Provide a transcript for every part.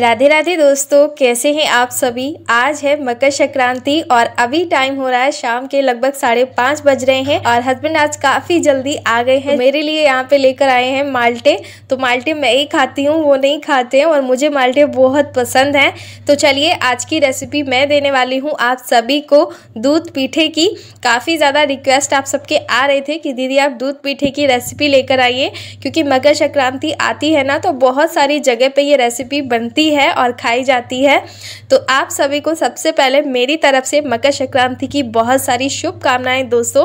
राधे राधे दोस्तों कैसे हैं आप सभी आज है मकर संक्रांति और अभी टाइम हो रहा है शाम के लगभग साढ़े पाँच बज रहे हैं और हस्बैंड आज काफ़ी जल्दी आ गए हैं तो मेरे लिए यहाँ पे लेकर आए हैं माल्टे तो माल्टे मैं ही खाती हूँ वो नहीं खाते हैं और मुझे माल्टे बहुत पसंद हैं तो चलिए आज की रेसिपी मैं देने वाली हूँ आप सभी को दूध पीठे की काफ़ी ज़्यादा रिक्वेस्ट आप सबके आ रहे थे कि दीदी आप दूध पीठे की रेसिपी लेकर आइए क्योंकि मकर संक्रांति आती है ना तो बहुत सारी जगह पर ये रेसिपी बनती बनती है और खाई जाती है तो आप सभी को सबसे पहले मेरी तरफ से मकर संक्रांति की बहुत सारी शुभकामनाएं दोस्तों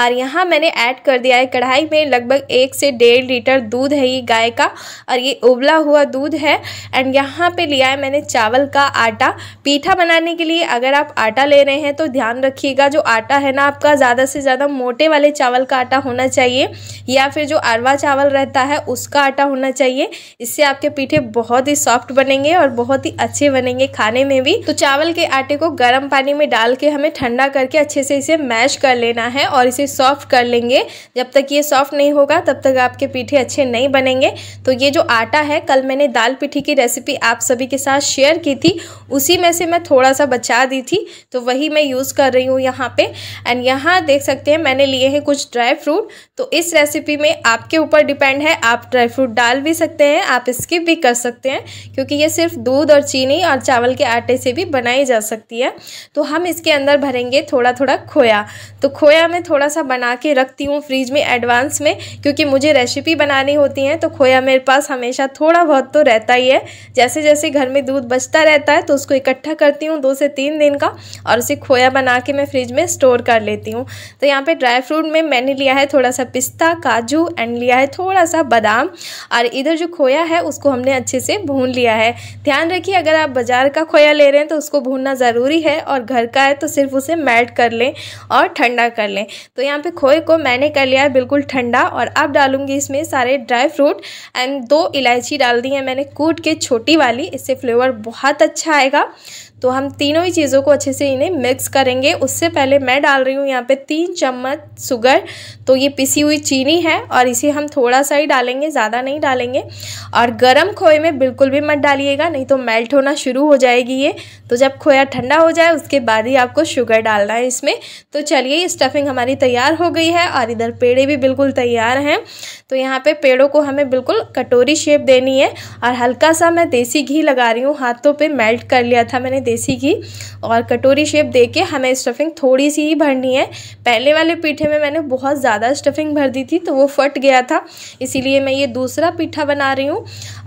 और यहाँ मैंने ऐड कर दिया है कढ़ाई में लगभग एक से डेढ़ लीटर दूध है ये गाय का और ये उबला हुआ दूध है एंड यहाँ पर लिया है मैंने चावल का आटा पीठा बनाने के लिए अगर आप आटा ले रहे हैं तो ध्यान रखिएगा जो आटा है ना आपका ज़्यादा से ज़्यादा मोटे वाले चावल का आटा होना चाहिए या फिर जो अरवा चावल रहता है उसका आटा होना चाहिए इससे आपके पीठे बहुत ही सॉफ्ट बने बनेंगे और बहुत ही अच्छे बनेंगे खाने में भी तो चावल के आटे को गर्म पानी में डाल के हमें ठंडा करके अच्छे से इसे मैश कर लेना है और इसे सॉफ्ट कर लेंगे जब तक ये सॉफ्ट नहीं होगा तब तक आपके पीठे अच्छे नहीं बनेंगे तो ये जो आटा है कल मैंने दाल पिठी की रेसिपी आप सभी के साथ शेयर की थी उसी में से मैं थोड़ा सा बचा दी थी तो वही मैं यूज़ कर रही हूँ यहाँ पे एंड यहाँ देख सकते हैं मैंने लिए हैं कुछ ड्राई फ्रूट तो इस रेसिपी में आपके ऊपर डिपेंड है आप ड्राई फ्रूट डाल भी सकते हैं आप स्किप भी कर सकते हैं क्योंकि ये सिर्फ दूध और चीनी और चावल के आटे से भी बनाई जा सकती है तो हम इसके अंदर भरेंगे थोड़ा थोड़ा खोया तो खोया मैं थोड़ा सा बना के रखती हूँ फ्रिज में एडवांस में क्योंकि मुझे रेसिपी बनानी होती है तो खोया मेरे पास हमेशा थोड़ा बहुत तो रहता ही है जैसे जैसे घर में दूध बचता रहता है तो उसको इकट्ठा करती हूँ दो से तीन दिन का और उसे खोया बना के मैं फ्रिज में स्टोर कर लेती हूँ तो यहाँ पर ड्राई फ्रूट में मैंने लिया है थोड़ा सा पिस्ता काजू एंड लिया है थोड़ा सा बादाम और इधर जो खोया है उसको हमने अच्छे से भून लिया है है ध्यान रखिए अगर आप बाज़ार का खोया ले रहे हैं तो उसको भूनना ज़रूरी है और घर का है तो सिर्फ उसे मेल्ट कर लें और ठंडा कर लें तो यहाँ पे खोए को मैंने कर लिया है बिल्कुल ठंडा और अब डालूंगी इसमें सारे ड्राई फ्रूट एंड दो इलायची डाल दी है मैंने कूट के छोटी वाली इससे फ्लेवर बहुत अच्छा आएगा तो हम तीनों ही चीज़ों को अच्छे से इन्हें मिक्स करेंगे उससे पहले मैं डाल रही हूँ यहाँ पे तीन चम्मच शुगर तो ये पिसी हुई चीनी है और इसे हम थोड़ा सा ही डालेंगे ज़्यादा नहीं डालेंगे और गर्म खोए में बिल्कुल भी मत डालिएगा नहीं तो मेल्ट होना शुरू हो जाएगी ये तो जब खोया ठंडा हो जाए उसके बाद ही आपको शुगर डालना है इसमें तो चलिए ये स्टफिंग हमारी तैयार हो गई है और इधर पेड़े भी बिल्कुल तैयार हैं तो यहाँ पर पेड़ों को हमें बिल्कुल कटोरी शेप देनी है और हल्का सा मैं देसी घी लगा रही हूँ हाथों पर मेल्ट कर लिया था मैंने देसी घी और कटोरी शेप देके हमें स्टफिंग थोड़ी सी ही भरनी है पहले वाले पीठे में मैंने बहुत ज़्यादा स्टफिंग भर दी थी तो वो फट गया था इसीलिए मैं ये दूसरा पीठा बना रही हूँ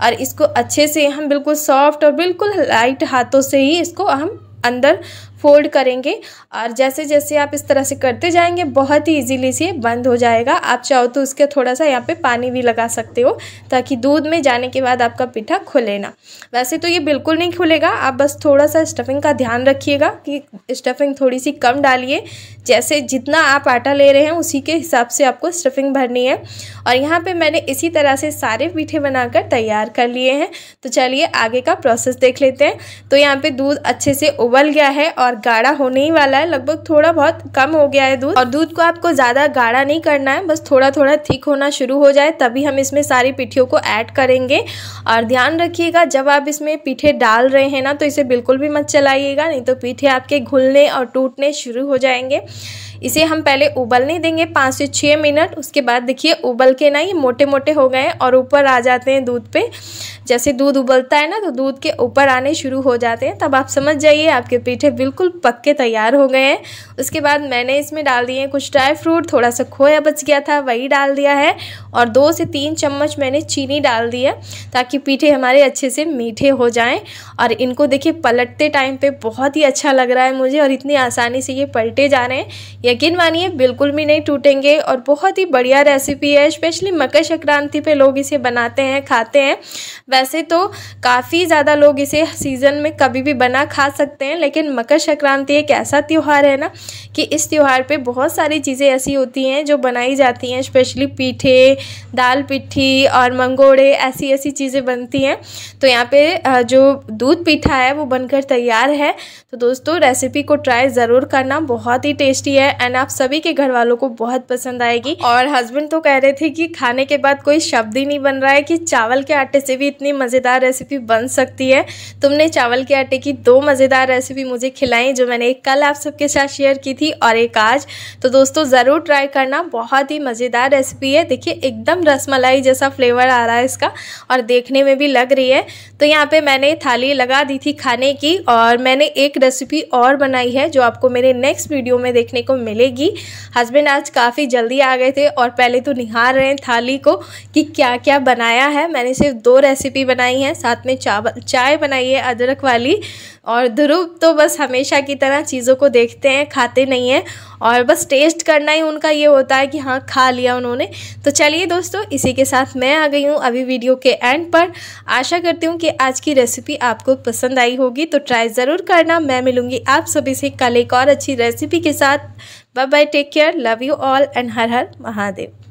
और इसको अच्छे से हम बिल्कुल सॉफ्ट और बिल्कुल लाइट हाथों से ही इसको हम अंदर फोल्ड करेंगे और जैसे जैसे आप इस तरह से करते जाएंगे बहुत ही इजीली से बंद हो जाएगा आप चाहो तो उसके थोड़ा सा यहाँ पे पानी भी लगा सकते हो ताकि दूध में जाने के बाद आपका पिठा खुले ना वैसे तो ये बिल्कुल नहीं खुलेगा आप बस थोड़ा सा स्टफिंग का ध्यान रखिएगा कि स्टफिंग थोड़ी सी कम डालिए जैसे जितना आप आटा ले रहे हैं उसी के हिसाब से आपको स्टफिंग भरनी है और यहाँ पर मैंने इसी तरह से सारे पीठे बनाकर तैयार कर लिए हैं तो चलिए आगे का प्रोसेस देख लेते हैं तो यहाँ पर दूध अच्छे से उबल गया है और गाढ़ा होने ही वाला है लगभग थोड़ा बहुत कम हो गया है दूध और दूध को आपको ज़्यादा गाढ़ा नहीं करना है बस थोड़ा थोड़ा थिक होना शुरू हो जाए तभी हम इसमें सारी पिठियों को ऐड करेंगे और ध्यान रखिएगा जब आप इसमें पीठे डाल रहे हैं ना तो इसे बिल्कुल भी मत चलाइएगा नहीं तो पीठे आपके घुलने और टूटने शुरू हो जाएंगे इसे हम पहले उबलने देंगे पाँच से छः मिनट उसके बाद देखिए उबल के ना ये मोटे मोटे हो गए और ऊपर आ जाते हैं दूध पे जैसे दूध उबलता है ना तो दूध के ऊपर आने शुरू हो जाते हैं तब आप समझ जाइए आपके पीठे बिल्कुल पक के तैयार हो गए हैं उसके बाद मैंने इसमें डाल दिए कुछ ड्राई फ्रूट थोड़ा सा खोया बच गया था वही डाल दिया है और दो से तीन चम्मच मैंने चीनी डाल दिया ताकि पीठे हमारे अच्छे से मीठे हो जाएँ और इनको देखिए पलटते टाइम पर बहुत ही अच्छा लग रहा है मुझे और इतनी आसानी से ये पलटे जा रहे हैं यकीन मानिए बिल्कुल भी नहीं टूटेंगे और बहुत ही बढ़िया रेसिपी है स्पेशली मकर संक्रांति पे लोग इसे बनाते हैं खाते हैं वैसे तो काफ़ी ज़्यादा लोग इसे सीज़न में कभी भी बना खा सकते हैं लेकिन मकर संक्रांति एक ऐसा त्यौहार है ना कि इस त्यौहार पर बहुत सारी चीज़ें ऐसी होती हैं जो बनाई जाती हैं स्पेशली पीठे दाल पिट्ठी और मंगोड़े ऐसी ऐसी चीज़ें बनती हैं तो यहाँ पर जो दूध पीठा है वो बनकर तैयार है तो दोस्तों रेसिपी को ट्राई ज़रूर करना बहुत ही टेस्टी है एंड आप सभी के घर वालों को बहुत पसंद आएगी और हस्बैंड तो कह रहे थे कि खाने के बाद कोई शब्द ही नहीं बन रहा है कि चावल के आटे से भी इतनी मज़ेदार रेसिपी बन सकती है तुमने चावल के आटे की दो मज़ेदार रेसिपी मुझे खिलाई जो मैंने एक कल आप सबके साथ शेयर की थी और एक आज तो दोस्तों ज़रूर ट्राई करना बहुत ही मज़ेदार रेसिपी है देखिए एकदम रसमलाई जैसा फ्लेवर आ रहा है इसका और देखने में भी लग रही है तो यहाँ पर मैंने थाली लगा दी थी खाने की और मैंने एक रेसिपी और बनाई है जो आपको मेरे नेक्स्ट वीडियो में देखने को मिलेगी हस्बैंड आज काफ़ी जल्दी आ गए थे और पहले तो निहार रहे हैं थाली को कि क्या क्या बनाया है मैंने सिर्फ दो रेसिपी बनाई है साथ में चावल चाय बनाई है अदरक वाली और ध्रुव तो बस हमेशा की तरह चीज़ों को देखते हैं खाते नहीं हैं और बस टेस्ट करना ही उनका ये होता है कि हाँ खा लिया उन्होंने तो चलिए दोस्तों इसी के साथ मैं आ गई हूँ अभी वीडियो के एंड पर आशा करती हूँ कि आज की रेसिपी आपको पसंद आई होगी तो ट्राई ज़रूर करना मैं मिलूँगी आप सभी से कल एक और अच्छी रेसिपी के साथ bye bye take care love you all and हर हर महादेव